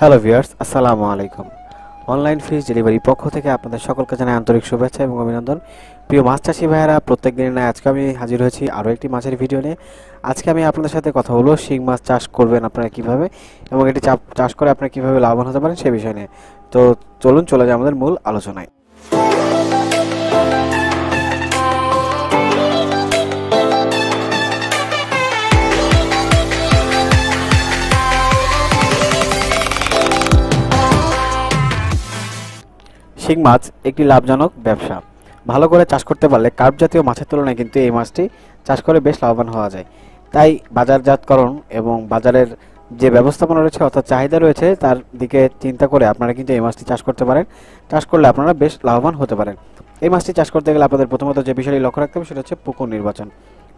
hello viewers আসসালামু আলাইকুম online fridge delivery পক্ষ থেকে আপনাদের সকলকে জানাই আন্তরিক শুভেচ্ছা এবং অভিনন্দন প্রিয় মাছ চাষি ভাইয়েরা প্রত্যেক দিনের নয় আজকে আমি হাজির হয়েছি আরও একটি মাছের ভিডিও নিয়ে আজকে আমি আপনাদের সাথে কথা বলবো শিং মাছ চাষ করবেন আপনারা কিভাবে এবং এটি চাষ করে আপনারা কীভাবে লাভবান হতে পারেন সে বিষয় নিয়ে তো চলুন চলে যায় আমাদের মূল আলোচনায় শিং মাছ একটি লাভজনক ব্যবসা ভালো করে চাষ করতে পারলে কার্প জাতীয় মাছের তুলনায় কিন্তু এই মাছটি চাষ করে বেশ লাভবান হওয়া যায় তাই বাজারজাতকরণ এবং বাজারের যে ব্যবস্থাপনা রয়েছে অর্থাৎ চাহিদা রয়েছে তার দিকে চিন্তা করে আপনারা কিন্তু এই মাছটি চাষ করতে পারেন চাষ করলে আপনারা বেশ লাভবান হতে পারেন এই মাছটি চাষ করতে গেলে আপনাদের প্রথমত যে বিষয়টি লক্ষ্য রাখতে হবে সেটা হচ্ছে পুকুর নির্বাচন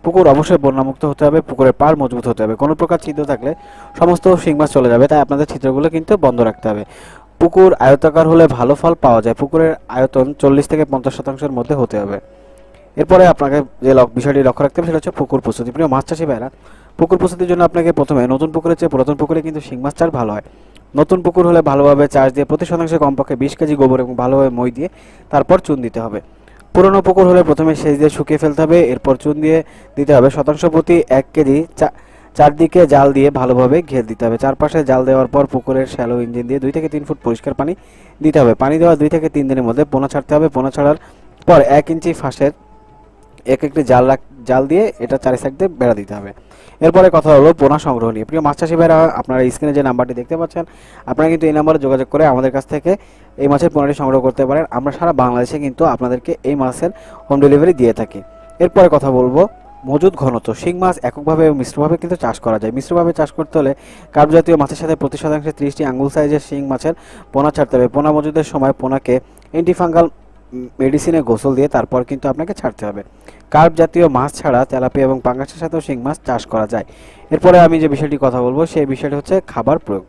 পুকুর অবশ্যই বন্যামুক্ত হতে হবে পুকুরের পার মজবুত হতে হবে কোনো প্রকার ছিদ্র থাকলে সমস্ত শিং মাছ চলে যাবে তাই আপনাদের ছিদ্রগুলো কিন্তু বন্ধ রাখতে হবে পুকুর আয়তাকার হলে ভালো ফল পাওয়া যায় পুকুরের আয়তন চল্লিশ থেকে পঞ্চাশ শতাংশের মধ্যে হতে হবে এরপরে আপনাকে যে বিষয়টি লক্ষ্য রাখতে হবে সেটা হচ্ছে পুকুর প্রস্তুতি প্রিয় মাছ চাষি ভাইরা পুকুর প্রস্তুতির জন্য আপনাকে প্রথমে নতুন পুকুরের চেয়ে পুরাতন পুকুরে কিন্তু শিং মাছ চাষ ভালো হয় নতুন পুকুর হলে ভালোভাবে চাষ দিয়ে প্রতি শতাংশে কমপক্ষে বিশ কেজি গোবর এবং ভালোভাবে মই দিয়ে তারপর চুন দিতে হবে পুরনো পুকুর হলে প্রথমে সেচ দিয়ে শুকিয়ে ফেলতে হবে এরপর চুন দিয়ে দিতে হবে শতাংশ প্রতি এক কেজি চা চারদিকে জাল দিয়ে ভালোভাবে ঘের দিতে হবে চারপাশে জাল দেওয়ার পর পুকুরের শ্যালো ইঞ্জিন দিয়ে দুই থেকে তিন ফুট পরিষ্কার পানি দিতে হবে পানি দেওয়া দুই থেকে তিন দিনের মধ্যে পোনা ছাড়তে হবে পোনা ছাড়ার পর এক ইঞ্চি ফাঁসের এক একটি জাল রাখ জাল দিয়ে এটা চারি সাইড দিয়ে বেড়া দিতে হবে এরপরে কথা হলো পোনা সংগ্রহ নিয়ে প্রিয় মাছ চাষি ভাইরা আপনারা স্ক্রিনে যে নাম্বারটি দেখতে পাচ্ছেন আপনারা কিন্তু এই নাম্বারে যোগাযোগ করে আমাদের কাছ থেকে এই মাছের পোনাটি সংগ্রহ করতে পারেন আমরা সারা বাংলাদেশে কিন্তু আপনাদেরকে এই মাছের হোম ডেলিভারি দিয়ে থাকি এরপরে কথা বলবো মজুদ ঘনত্ব শিং মাছ এককভাবে এবং মিশ্রভাবে কিন্তু চাষ করা যায় মিশ্রভাবে চাষ করতে হলে কার্প জাতীয় মাছের সাথে প্রতি শতাংশে ত্রিশটি আঙ্গুল সাইজের শিং মাছের পোনা ছাড়তে হবে পোনা মজুদের সময় পোনাকে অ্যান্টিফাঙ্গাল মেডিসিনে গোসল দিয়ে তারপর কিন্তু আপনাকে ছাড়তে হবে কার্প জাতীয় মাছ ছাড়া তেলাপিয়া এবং পাঙ্গাসের সাথেও শিং মাছ চাষ করা যায় এরপরে আমি যে বিষয়টি কথা বলবো সেই বিষয়টি হচ্ছে খাবার প্রয়োগ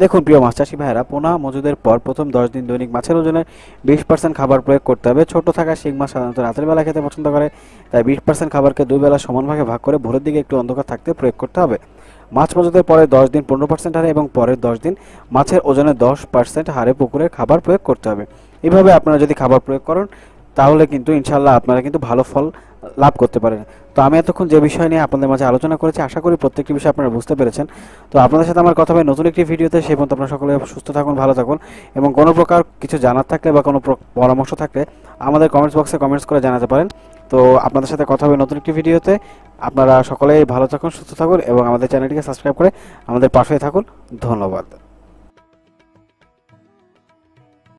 দেখুন প্রিয় মাছ চাষি ভাইয়েরা পোনা মজুদের পর প্রথম দশ দিন দৈনিক মাছের ওজনের বিশ পার্সেন্ট খাবার প্রয়োগ করতে হবে ছোট থাকা শিং মাছ সাধারণত রাতের বেলা খেতে পছন্দ করে তাই বিশ পার্সেন্ট খাবারকে দুই বেলা সমানভাগে ভাগ করে ভোরের দিকে একটু অন্ধকার থাকতে প্রয়োগ করতে হবে মাছ মজুদের পরে দশ দিন পনেরো পার্সেন্ট হারে এবং পরের দশ দিন মাছের ওজনে দশ পার্সেন্ট হারে পুকুরের খাবার প্রয়োগ করতে হবে এভাবে আপনারা যদি খাবার প্রয়োগ করেন তাহলে কিন্তু ইনশাল্লাহ আপনারা কিন্তু ভালো ফল লাভ করতে পারেন তো আমি এতক্ষণ যে বিষয় নিয়ে আপনাদের মাঝে আলোচনা করেছি আশা করি প্রত্যেকটি বিষয় আপনারা বুঝতে পেরেছেন তো আপনাদের সাথে আমার কথা হবে নতুন একটি ভিডিওতে সেই পর্যন্ত আপনারা সকলে সুস্থ থাকুন ভালো থাকুন এবং কোনো প্রকার কিছু জানার থাকলে বা কোনো পরামর্শ থাকলে আমাদের কমেন্টস বক্সে কমেন্টস করে জানাতে পারেন তো আপনাদের সাথে কথা হবে নতুন একটি ভিডিওতে আপনারা সকলেই ভালো থাকুন সুস্থ থাকুন এবং আমাদের চ্যানেলটিকে সাবস্ক্রাইব করে আমাদের পাশে থাকুন ধন্যবাদ